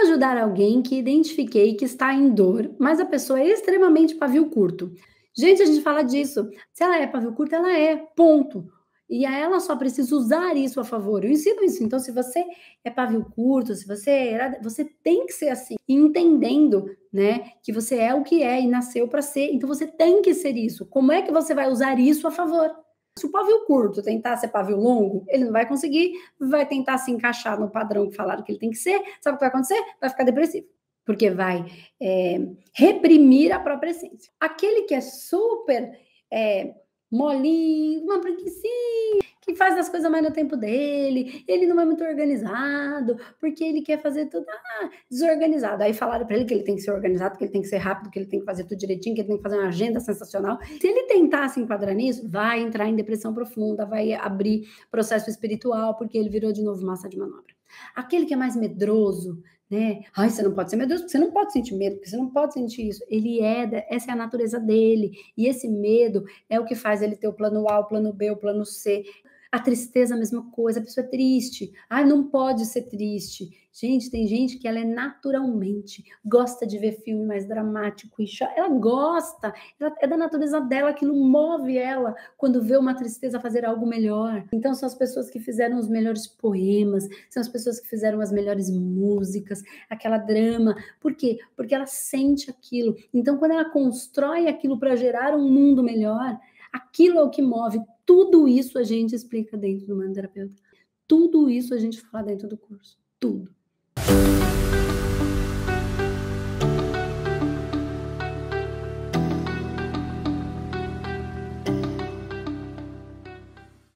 ajudar alguém que identifiquei que está em dor, mas a pessoa é extremamente pavio curto? Gente, a gente fala disso. Se ela é pavio curto, ela é, ponto. E a ela só precisa usar isso a favor. Eu ensino isso. Então, se você é pavio curto, se você é, você tem que ser assim, entendendo, né, que você é o que é e nasceu para ser. Então, você tem que ser isso. Como é que você vai usar isso a favor? se o pavio curto tentar ser pavio longo, ele não vai conseguir, vai tentar se encaixar no padrão que falaram que ele tem que ser. Sabe o que vai acontecer? Vai ficar depressivo porque vai é, reprimir a própria essência. Aquele que é super é, molinho, uma preguiçinha, faz as coisas mais no tempo dele, ele não é muito organizado, porque ele quer fazer tudo ah, desorganizado. Aí falaram para ele que ele tem que ser organizado, que ele tem que ser rápido, que ele tem que fazer tudo direitinho, que ele tem que fazer uma agenda sensacional. Se ele tentar se enquadrar nisso, vai entrar em depressão profunda, vai abrir processo espiritual, porque ele virou de novo massa de manobra. Aquele que é mais medroso, né? Ai, você não pode ser medroso, porque você não pode sentir medo, porque você não pode sentir isso. Ele é, essa é a natureza dele. E esse medo é o que faz ele ter o plano A, o plano B, o plano C. A tristeza, a mesma coisa, a pessoa é triste. Ai, não pode ser triste. Gente, tem gente que ela é naturalmente, gosta de ver filme mais dramático e Ela gosta, ela, é da natureza dela, aquilo move ela quando vê uma tristeza fazer algo melhor. Então, são as pessoas que fizeram os melhores poemas, são as pessoas que fizeram as melhores músicas, aquela drama. Por quê? Porque ela sente aquilo. Então, quando ela constrói aquilo para gerar um mundo melhor, Aquilo é o que move. Tudo isso a gente explica dentro do Terapeuta. Tudo isso a gente fala dentro do curso. Tudo.